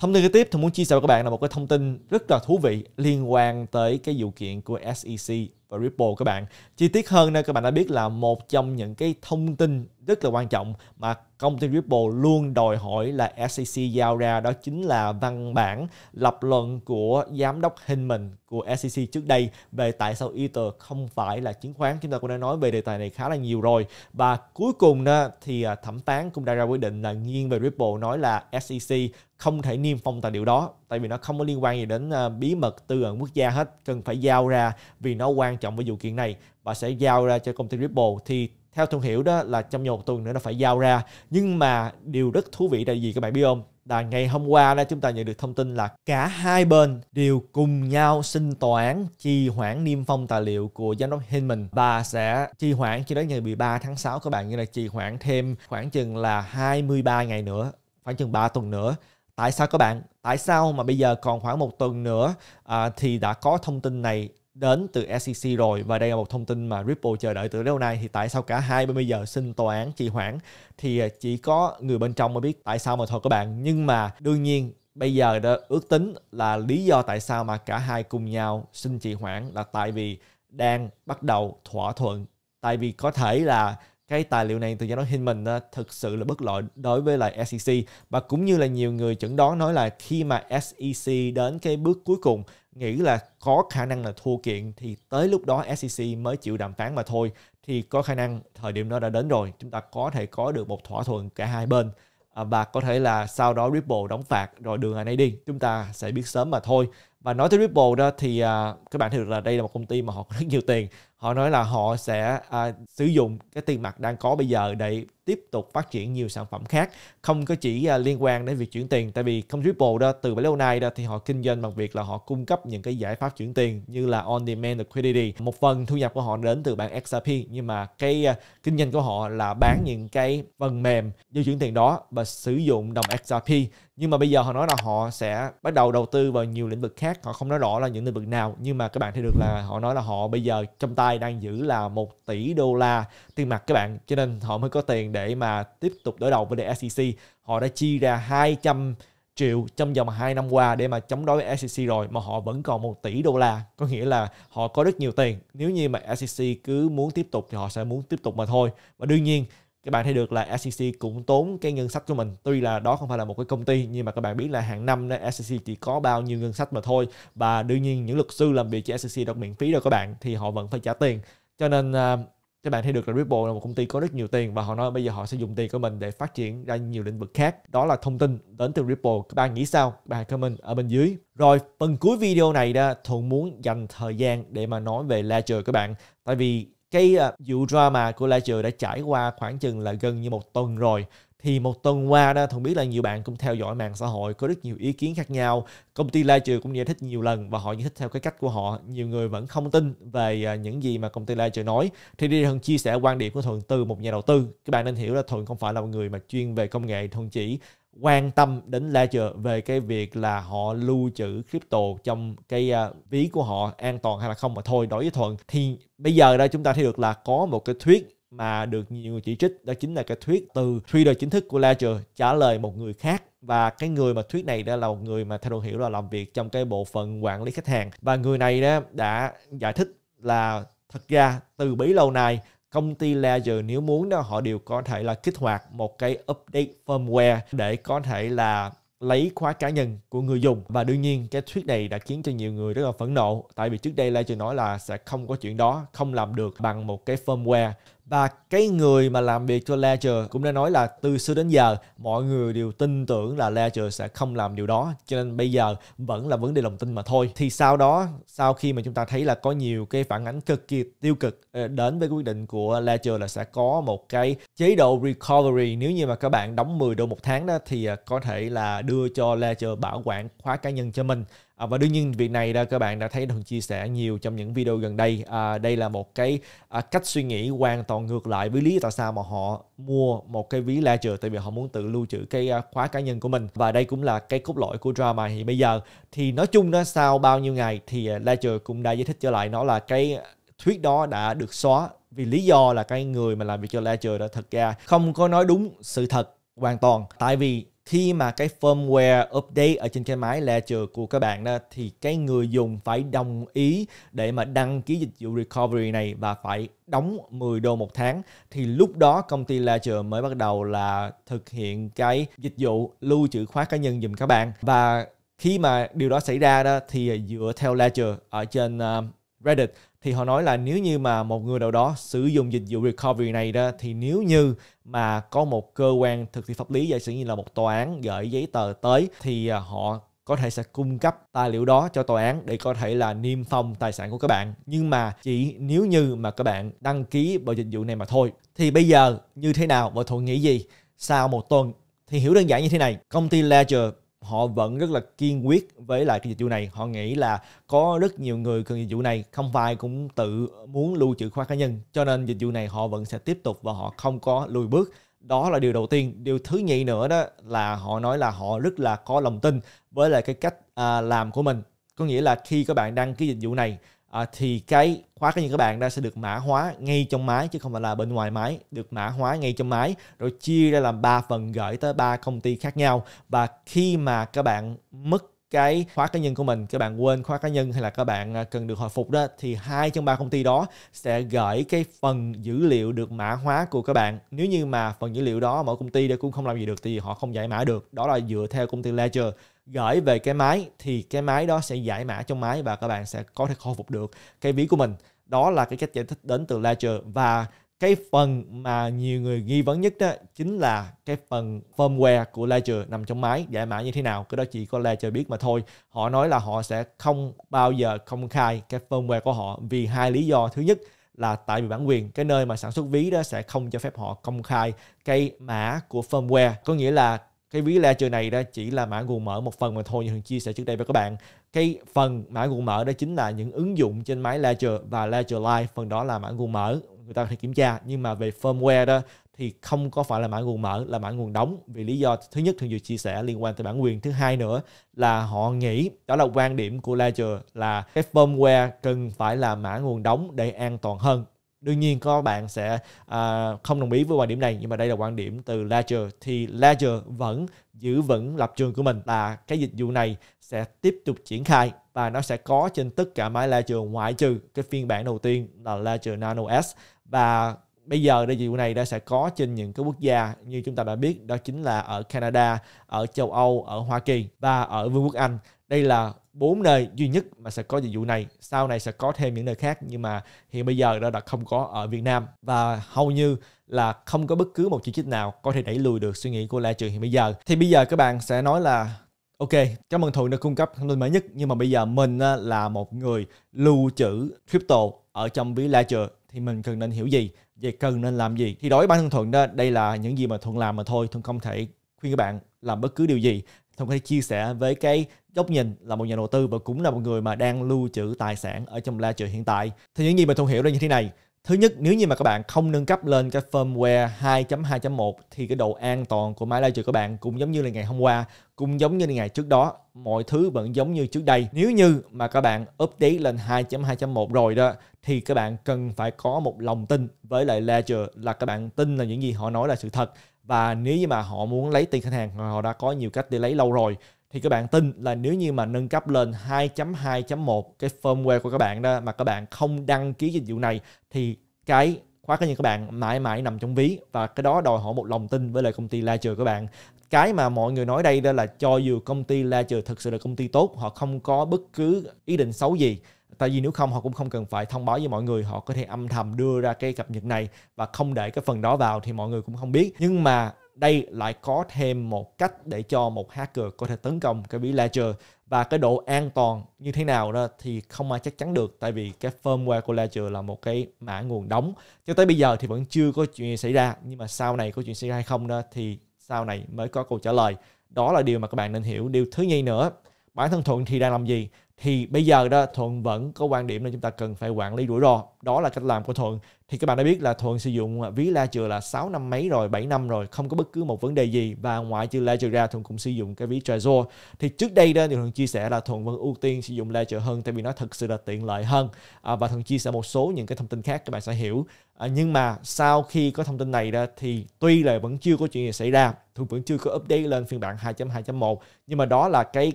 Thông tin kế tiếp tôi muốn chia sẻ với các bạn là một cái thông tin rất là thú vị liên quan tới cái vụ kiện của SEC và Ripple các bạn. Chi tiết hơn nên các bạn đã biết là một trong những cái thông tin rất là quan trọng mà công ty Ripple luôn đòi hỏi là SEC giao ra đó chính là văn bản lập luận của giám đốc Hinman của SEC trước đây về tại sao Ether không phải là chứng khoán. Chúng ta cũng đã nói về đề tài này khá là nhiều rồi. Và cuối cùng đó, thì à, thẩm phán cũng đã ra quyết định là nghiêng về Ripple nói là SEC không thể niêm phong tài liệu đó tại vì nó không có liên quan gì đến à, bí mật tư ẩn quốc gia hết cần phải giao ra vì nó quan trọng về vụ kiện này và sẽ giao ra cho công ty Ripple thì theo thương hiệu đó là trong vòng một tuần nữa nó phải giao ra nhưng mà điều rất thú vị là gì các bạn biết không là ngày hôm qua đó chúng ta nhận được thông tin là cả hai bên đều cùng nhau xin tòa án trì hoãn niêm phong tài liệu của giám đốc Hinman và sẽ trì hoãn cho đến ngày 13 tháng 6 các bạn như là trì hoãn thêm khoảng chừng là 23 ngày nữa khoảng chừng 3 tuần nữa tại sao các bạn tại sao mà bây giờ còn khoảng một tuần nữa à, thì đã có thông tin này đến từ SEC rồi và đây là một thông tin mà Ripple chờ đợi từ lâu nay thì tại sao cả hai bên bây giờ xin tòa án trì hoãn thì à, chỉ có người bên trong mới biết tại sao mà thôi các bạn nhưng mà đương nhiên bây giờ đã ước tính là lý do tại sao mà cả hai cùng nhau xin trì hoãn là tại vì đang bắt đầu thỏa thuận tại vì có thể là cái tài liệu này từ giám đốc Hinman thực sự là bất lợi đối với lại SEC và cũng như là nhiều người chẩn đoán nói là khi mà SEC đến cái bước cuối cùng nghĩ là có khả năng là thua kiện thì tới lúc đó SEC mới chịu đàm phán mà thôi thì có khả năng thời điểm đó đã đến rồi chúng ta có thể có được một thỏa thuận cả hai bên à, và có thể là sau đó Ripple đóng phạt rồi đường này đi chúng ta sẽ biết sớm mà thôi và nói tới Ripple đó thì uh, các bạn thấy được là đây là một công ty mà họ có rất nhiều tiền họ nói là họ sẽ à, sử dụng cái tiền mặt đang có bây giờ để tiếp tục phát triển nhiều sản phẩm khác không có chỉ à, liên quan đến việc chuyển tiền tại vì không Comdripple đó từ bấy lâu nay đó thì họ kinh doanh bằng việc là họ cung cấp những cái giải pháp chuyển tiền như là on demand liquidity một phần thu nhập của họ đến từ bản XRP nhưng mà cái à, kinh doanh của họ là bán những cái phần mềm do chuyển tiền đó và sử dụng đồng XRP nhưng mà bây giờ họ nói là họ sẽ bắt đầu đầu tư vào nhiều lĩnh vực khác họ không nói rõ là những lĩnh vực nào nhưng mà các bạn thấy được là họ nói là họ bây giờ trong tay đang giữ là một tỷ đô la tiền mặt các bạn cho nên họ mới có tiền để để mà tiếp tục đối đầu với đề SEC. Họ đã chi ra 200 triệu trong vòng 2 năm qua để mà chống đối với SEC rồi mà họ vẫn còn 1 tỷ đô la có nghĩa là họ có rất nhiều tiền nếu như mà SEC cứ muốn tiếp tục thì họ sẽ muốn tiếp tục mà thôi và đương nhiên các bạn thấy được là SEC cũng tốn cái ngân sách của mình tuy là đó không phải là một cái công ty nhưng mà các bạn biết là hàng năm SEC chỉ có bao nhiêu ngân sách mà thôi và đương nhiên những luật sư làm việc cho SEC được miễn phí đâu các bạn thì họ vẫn phải trả tiền cho nên à, các bạn thấy được là Ripple là một công ty có rất nhiều tiền và họ nói bây giờ họ sẽ dùng tiền của mình để phát triển ra nhiều lĩnh vực khác. Đó là thông tin đến từ Ripple. Các bạn nghĩ sao? Các bạn comment ở bên dưới. Rồi, phần cuối video này đó, Thuận muốn dành thời gian để mà nói về Ledger các bạn. Tại vì cái ờ, vụ drama của Ledger đã trải qua khoảng chừng là gần như một tuần rồi thì một tuần qua đó Thuận biết là nhiều bạn cũng theo dõi mạng xã hội có rất nhiều ý kiến khác nhau công ty Lai Trừ cũng giải thích nhiều lần và họ giải thích theo cái cách của họ nhiều người vẫn không tin về à, những gì mà công ty Lai Trừ nói thì đi Thuận chia sẻ quan điểm của Thuận từ một nhà đầu tư các bạn nên hiểu là Thuận không phải là một người mà chuyên về công nghệ Thuận chỉ quan tâm đến Lai Ledger về cái việc là họ lưu trữ crypto trong cái à, ví của họ an toàn hay là không mà thôi đối với Thuận thì bây giờ đây chúng ta thấy được là có một cái thuyết mà được nhiều người chỉ trích đó chính là cái thuyết từ trader chính thức của Ledger trả lời một người khác và cái người mà thuyết này đó là một người mà theo tôi hiểu là làm việc trong cái bộ phận quản lý khách hàng và người này đó đã giải thích là thật ra từ bấy lâu nay công ty Ledger nếu muốn đó họ đều có thể là kích hoạt một cái update firmware để có thể là lấy khóa cá nhân của người dùng và đương nhiên cái thuyết này đã khiến cho nhiều người rất là phẫn nộ tại vì trước đây Ledger nói là sẽ không có chuyện đó không làm được bằng một cái firmware và cái người mà làm việc cho Ledger cũng đã nói là từ xưa đến giờ mọi người đều tin tưởng là Ledger sẽ không làm điều đó cho nên bây giờ vẫn là vấn đề lòng tin mà thôi thì sau đó sau khi mà chúng ta thấy là có nhiều cái phản ánh cực kỳ tiêu cực ờ, đến với quyết định của Ledger là sẽ có một cái chế độ recovery nếu như mà các bạn đóng 10 đô một tháng đó thì ờ, có thể là đưa cho Ledger bảo quản khóa cá nhân cho mình À, và đương nhiên việc này đó các bạn đã thấy Thuận chia sẻ nhiều trong những video gần đây. À, đây là một cái à, cách suy nghĩ hoàn toàn ngược lại với lý tại sao mà họ mua một cái ví Ledger tại vì họ muốn tự lưu trữ cái à, khóa cá nhân của mình. Và đây cũng là cái cốt lõi của drama hiện bây giờ. Thì nói chung đó sau bao nhiêu ngày thì à, Ledger cũng đã giải thích trở lại nó là cái thuyết đó đã được xóa vì lý do là cái người mà làm việc cho Ledger đó thật ra không có nói đúng sự thật hoàn toàn tại vì khi mà cái firmware update ở trên cái máy Ledger của các bạn đó thì cái người dùng phải đồng ý để mà đăng ký dịch vụ recovery này và phải đóng 10 đô một tháng thì lúc đó công ty Ledger mới bắt đầu là thực hiện cái dịch vụ lưu trữ khóa cá nhân dùm các bạn và khi mà điều đó xảy ra đó thì dựa theo Ledger ở trên uh, Reddit thì họ nói là nếu như mà một người nào đó sử dụng dịch vụ recovery này đó thì nếu như mà có một cơ quan thực thi pháp lý giả sử như là một tòa án gửi giấy tờ tới thì à, họ có thể sẽ cung cấp tài liệu đó cho tòa án để có thể là niêm phong tài sản của các bạn nhưng mà chỉ nếu như mà các bạn đăng ký vào dịch vụ này mà thôi thì bây giờ như thế nào và thuận nghĩ gì sau một tuần thì hiểu đơn giản như thế này công ty Ledger họ vẫn rất là kiên quyết với lại cái dịch vụ này họ nghĩ là có rất nhiều người cần dịch vụ này không phải cũng tự muốn lưu trữ khoa cá nhân cho nên dịch vụ này họ vẫn sẽ tiếp tục và họ không có lùi bước đó là điều đầu tiên điều thứ nhì nữa đó là họ nói là họ rất là có lòng tin với lại cái cách à, làm của mình có nghĩa là khi các bạn đăng ký dịch vụ này à, thì cái khóa cá nhân các bạn ra sẽ được mã hóa ngay trong máy chứ không phải là bên ngoài máy được mã hóa ngay trong máy rồi chia ra làm ba phần gửi tới ba công ty khác nhau và khi mà các bạn mất cái khóa cá nhân của mình các bạn quên khóa cá nhân hay là các bạn à, cần được hồi phục đó thì hai trong ba công ty đó sẽ gửi cái phần dữ liệu được mã hóa của các bạn nếu như mà phần dữ liệu đó mỗi công ty đều cũng không làm gì được thì họ không giải mã được đó là dựa theo công ty Ledger gửi về cái máy thì cái máy đó sẽ giải mã trong máy và các bạn sẽ có thể khôi phục được cái ví của mình đó là cái cách giải thích đến từ ledger và cái phần mà nhiều người nghi vấn nhất đó chính là cái phần firmware của Ledger nằm trong máy giải mã như thế nào cái đó chỉ có Ledger biết mà thôi họ nói là họ sẽ không bao giờ công khai cái firmware của họ vì hai lý do thứ nhất là tại vì bản quyền cái nơi mà sản xuất ví đó sẽ không cho phép họ công khai cái mã của firmware có nghĩa là cái ví ledger này đó chỉ là mã nguồn mở một phần mà thôi như hường chia sẻ trước đây với các bạn cái phần mã nguồn mở đó chính là những ứng dụng trên máy ledger và ledger live phần đó là mã nguồn mở người ta có thể kiểm tra nhưng mà về firmware đó thì không có phải là mã nguồn mở là mã nguồn đóng vì lý do thứ nhất thường vừa chia sẻ liên quan tới bản quyền thứ hai nữa là họ nghĩ đó là quan điểm của Ledger là cái firmware cần phải là mã nguồn đóng để an toàn hơn đương nhiên có bạn sẽ à, không đồng ý với quan điểm này nhưng mà đây là quan điểm từ Ledger thì Ledger vẫn giữ vững lập trường của mình là cái dịch vụ này sẽ tiếp tục triển khai và nó sẽ có trên tất cả máy Ledger ngoại trừ cái phiên bản đầu tiên là Ledger Nano S và bây giờ đây dịch vụ này đã sẽ có trên những cái quốc gia như chúng ta đã biết đó chính là ở Canada, ở châu Âu, ở Hoa Kỳ và ở Vương quốc Anh đây là bốn nơi duy nhất mà sẽ có dịch vụ này sau này sẽ có thêm những nơi khác nhưng mà hiện bây giờ nó đã không có ở Việt Nam và hầu như là không có bất cứ một chỉ trích nào có thể đẩy lùi được suy nghĩ của La Trường hiện bây giờ thì bây giờ các bạn sẽ nói là Ok, cảm ơn Thuận đã cung cấp thông tin mới nhất nhưng mà bây giờ mình là một người lưu trữ crypto ở trong ví La Trường thì mình cần nên hiểu gì về cần nên làm gì thì đối với bản thân Thuận đó đây là những gì mà Thuận làm mà thôi Thuận không thể khuyên các bạn làm bất cứ điều gì Thông có thể chia sẻ với cái góc nhìn là một nhà đầu tư và cũng là một người mà đang lưu trữ tài sản ở trong la trữ hiện tại. Thì những gì mà Thuận hiểu là như thế này. Thứ nhất, nếu như mà các bạn không nâng cấp lên cái firmware 2.2.1 thì cái độ an toàn của máy lai trừ các bạn cũng giống như là ngày hôm qua, cũng giống như là ngày trước đó, mọi thứ vẫn giống như trước đây. Nếu như mà các bạn update lên 2.2.1 rồi đó thì các bạn cần phải có một lòng tin với lại Ledger là các bạn tin là những gì họ nói là sự thật và nếu như mà họ muốn lấy tiền khách hàng họ đã có nhiều cách để lấy lâu rồi thì các bạn tin là nếu như mà nâng cấp lên 2.2.1 cái firmware của các bạn đó mà các bạn không đăng ký dịch vụ này thì cái khóa cá nhân các bạn mãi mãi nằm trong ví và cái đó đòi hỏi một lòng tin với lại công ty la trừ các bạn cái mà mọi người nói đây đó là cho dù công ty la trừ thực sự là công ty tốt họ không có bất cứ ý định xấu gì tại vì nếu không họ cũng không cần phải thông báo với mọi người họ có thể âm thầm đưa ra cái cập nhật này và không để cái phần đó vào thì mọi người cũng không biết nhưng mà đây lại có thêm một cách để cho một hacker có thể tấn công cái ví Ledger và cái độ an toàn như thế nào đó thì không ai chắc chắn được tại vì cái firmware của Ledger là một cái mã nguồn đóng cho tới bây giờ thì vẫn chưa có chuyện xảy ra nhưng mà sau này có chuyện xảy ra hay không đó thì sau này mới có câu trả lời đó là điều mà các bạn nên hiểu điều thứ nhì nữa bản thân thuận thì đang làm gì thì bây giờ đó thuận vẫn có quan điểm là chúng ta cần phải quản lý rủi ro đó là cách làm của thuận thì các bạn đã biết là thuận sử dụng à, ví la chừa là 6 năm mấy rồi 7 năm rồi không có bất cứ một vấn đề gì và ngoại trừ la chừa ra thuận cũng sử dụng cái ví trezor thì trước đây đó thì thuận chia sẻ là thuận vẫn ưu tiên sử dụng la chừa hơn tại vì nó thực sự là tiện lợi hơn à, và thuận chia sẻ một số những cái thông tin khác các bạn sẽ hiểu à, nhưng mà sau khi có thông tin này đó thì tuy là vẫn chưa có chuyện gì xảy ra thuận vẫn chưa có update lên phiên bản 2.2.1 nhưng mà đó là cái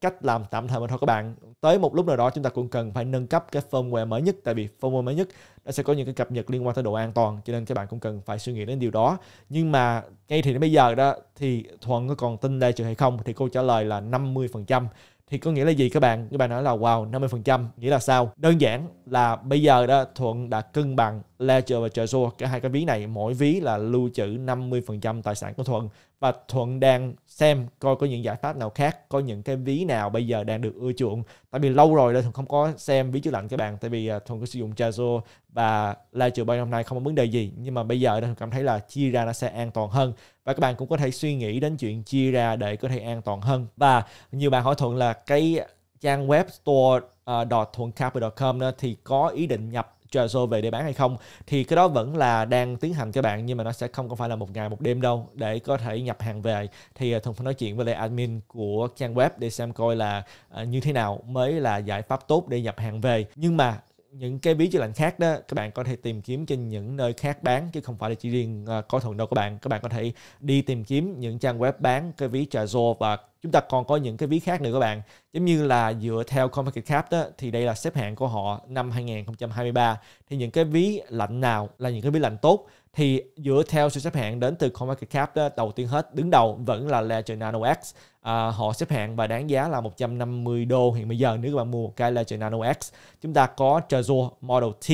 cách làm tạm thời mà thôi các bạn tới một lúc nào đó chúng ta cũng cần phải nâng cấp cái firmware mới nhất tại vì firmware mới nhất nó sẽ có những cái cập nhật liên quan tới độ an toàn cho nên các bạn cũng cần phải suy nghĩ đến điều đó nhưng mà ngay thì đến bây giờ đó thì thuận có còn tin đây chưa hay không thì cô trả lời là 50 phần trăm thì có nghĩa là gì các bạn các bạn nói là wow 50 phần trăm nghĩa là sao đơn giản là bây giờ đó thuận đã cân bằng Ledger và Trezor cả hai cái ví này mỗi ví là lưu trữ 50% tài sản của Thuận và Thuận đang xem coi có những giải pháp nào khác có những cái ví nào bây giờ đang được ưa chuộng tại vì lâu rồi là Thuận không có xem ví chữ lạnh các bạn tại vì à, Thuận có sử dụng Trezor và Ledger bay hôm nay không có vấn đề gì nhưng mà bây giờ Thuận cảm thấy là chia ra nó sẽ an toàn hơn và các bạn cũng có thể suy nghĩ đến chuyện chia ra để có thể an toàn hơn và nhiều bạn hỏi Thuận là cái trang web store uh, à, thuongcapital.com thì có ý định nhập Trezor về để bán hay không thì cái đó vẫn là đang tiến hành các bạn nhưng mà nó sẽ không có phải là một ngày một đêm đâu để có thể nhập hàng về thì à, thường phải nói chuyện với lại admin của trang web để xem coi là à, như thế nào mới là giải pháp tốt để nhập hàng về nhưng mà những cái bí chữa lành khác đó các bạn có thể tìm kiếm trên những nơi khác bán chứ không phải là chỉ riêng uh, có thuần đâu các bạn các bạn có thể đi tìm kiếm những trang web bán cái ví trà rô và chúng ta còn có những cái ví khác nữa các bạn giống như là dựa theo CoinMarketCap đó thì đây là xếp hạng của họ năm 2023 thì những cái ví lạnh nào là những cái ví lạnh tốt thì dựa theo sự xếp hạng đến từ CoinMarketCap đó, đầu tiên hết đứng đầu vẫn là Ledger Nano X à, họ xếp hạng và đáng giá là 150 đô hiện bây giờ nếu các bạn mua một cái Ledger Nano X chúng ta có Trezor Model T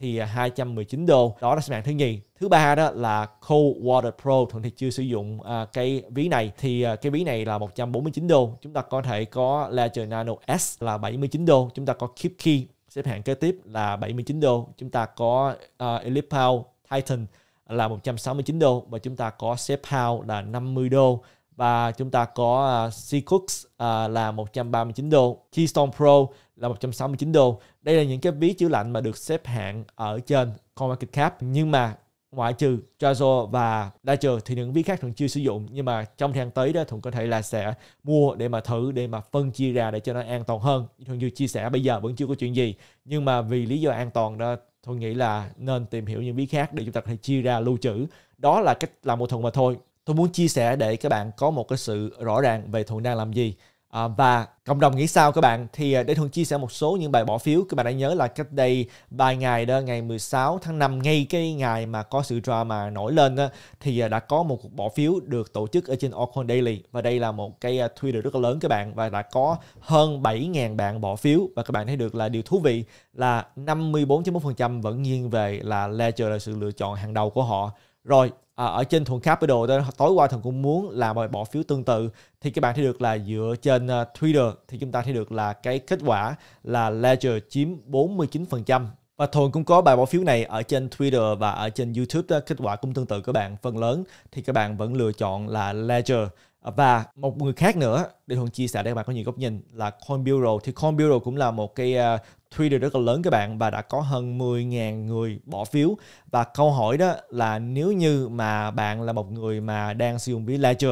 thì 219 đô đó là xếp hạng thứ nhì thứ ba đó là Cold Water Pro thường thì chưa sử dụng à, cái ví này thì à, cái ví này là 149 đô chúng ta có thể có Ledger Nano S là 79 đô chúng ta có Keep Key xếp hạng kế tiếp là 79 đô chúng ta có uh, Elite Power Titan là 169 đô và chúng ta có xếp pound là 50 đô và chúng ta có à, Seacooks à, là 139 đô, Keystone Pro là 169 đô. Đây là những cái ví chữa lạnh mà được xếp hạng ở trên CoinMarketCap nhưng mà ngoại trừ Trezor và Ledger thì những ví khác thường chưa sử dụng nhưng mà trong thời gian tới đó thường có thể là sẽ mua để mà thử để mà phân chia ra để cho nó an toàn hơn thường như chia sẻ bây giờ vẫn chưa có chuyện gì nhưng mà vì lý do an toàn đó tôi nghĩ là nên tìm hiểu những ví khác để chúng ta có thể chia ra lưu trữ đó là cách làm một thuần mà thôi tôi muốn chia sẻ để các bạn có một cái sự rõ ràng về thuần đang làm gì À, và cộng đồng nghĩ sao các bạn thì à, để thường chia sẻ một số những bài bỏ phiếu các bạn đã nhớ là cách đây vài ngày đó ngày 16 tháng 5 ngay cái ngày mà có sự drama nổi lên đó, thì à, đã có một cuộc bỏ phiếu được tổ chức ở trên Auckland Daily và đây là một cái à, Twitter rất là lớn các bạn và đã có hơn 7.000 bạn bỏ phiếu và các bạn thấy được là điều thú vị là 54.4% vẫn nghiêng về là Ledger là sự lựa chọn hàng đầu của họ rồi Ờ, ở trên thuận capital tối qua thần cũng muốn làm một bỏ phiếu tương tự thì các bạn thấy được là dựa trên ờ, Twitter thì chúng ta thấy được là cái kết quả là Ledger chiếm 49% và Thuần cũng có bài bỏ phiếu này ở trên Twitter và ở trên YouTube đó, kết quả cũng tương tự các bạn phần lớn thì các bạn vẫn lựa chọn là Ledger và một người khác nữa để thuận chia sẻ để các bạn có nhiều góc nhìn là Coin Bureau thì Coin Bureau cũng là một cái ờ, Twitter rất là lớn các bạn và đã có hơn 10.000 người bỏ phiếu và câu hỏi đó là nếu như mà bạn là một người mà đang sử dụng ví Ledger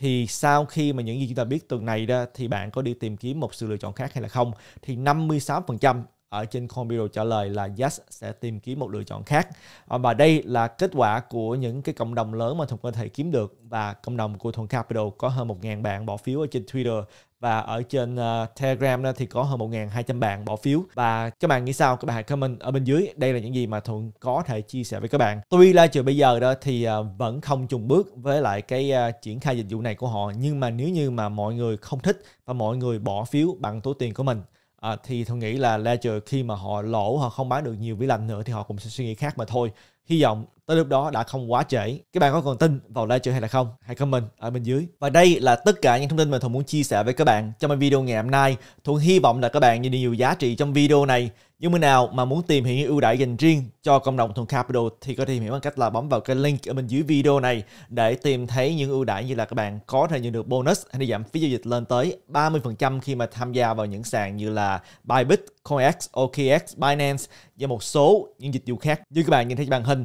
thì sau khi mà những gì chúng ta biết tuần này đó thì bạn có đi tìm kiếm một sự lựa chọn khác hay là không thì 56% ở trên Coinbiro trả lời là yes sẽ tìm kiếm một lựa chọn khác à, và đây là kết quả của những cái cộng đồng lớn mà Thuận có thể kiếm được và cộng đồng của Thuận Capital có hơn 1.000 bạn bỏ phiếu ở trên Twitter và ở trên uh, Telegram đó thì có hơn 1.200 bạn bỏ phiếu và các bạn nghĩ sao các bạn hãy comment ở bên dưới đây là những gì mà thuận có thể chia sẻ với các bạn tuy là trừ bây giờ đó thì uh, vẫn không trùng bước với lại cái uh, triển khai dịch vụ này của họ nhưng mà nếu như mà mọi người không thích và mọi người bỏ phiếu bằng túi tiền của mình À, thì tôi nghĩ là Ledger khi mà họ lỗ họ không bán được nhiều vĩ lành nữa thì họ cũng sẽ suy nghĩ khác mà thôi hy vọng tới lúc đó đã không quá trễ các bạn có còn tin vào live stream hay là không hãy comment ở bên dưới và đây là tất cả những thông tin mà thuận muốn chia sẻ với các bạn trong video ngày hôm nay thuận hy vọng là các bạn nhận được nhiều giá trị trong video này Nhưng mà nào mà muốn tìm hiểu ưu đãi dành riêng cho cộng đồng Thuần Capital thì có thể tìm hiểu bằng cách là bấm vào cái link ở bên dưới video này để tìm thấy những ưu đãi như là các bạn có thể nhận được bonus hay là giảm phí giao dịch lên tới 30% khi mà tham gia vào những sàn như là Bybit, CoinX, OKX, Binance và một số những dịch vụ khác. Như các bạn nhìn thấy trên màn hình,